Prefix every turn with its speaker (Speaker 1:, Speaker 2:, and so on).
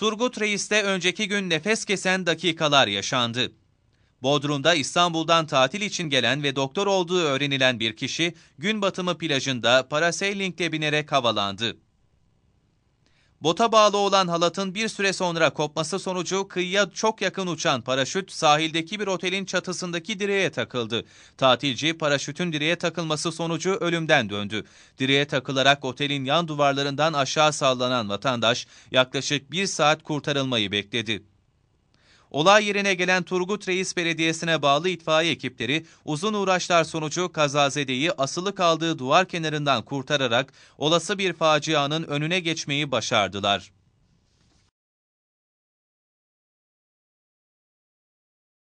Speaker 1: Turgut Reis'te önceki gün nefes kesen dakikalar yaşandı. Bodrum'da İstanbul'dan tatil için gelen ve doktor olduğu öğrenilen bir kişi gün batımı plajında parasailingle binerek havalandı. Bota bağlı olan halatın bir süre sonra kopması sonucu kıyıya çok yakın uçan paraşüt sahildeki bir otelin çatısındaki direğe takıldı. Tatilci paraşütün direğe takılması sonucu ölümden döndü. Direğe takılarak otelin yan duvarlarından aşağı sallanan vatandaş yaklaşık bir saat kurtarılmayı bekledi. Olay yerine gelen Turgut Reis Belediyesi'ne bağlı itfaiye ekipleri uzun uğraşlar sonucu kazazedeyi asılı kaldığı duvar kenarından kurtararak olası bir facianın önüne geçmeyi başardılar.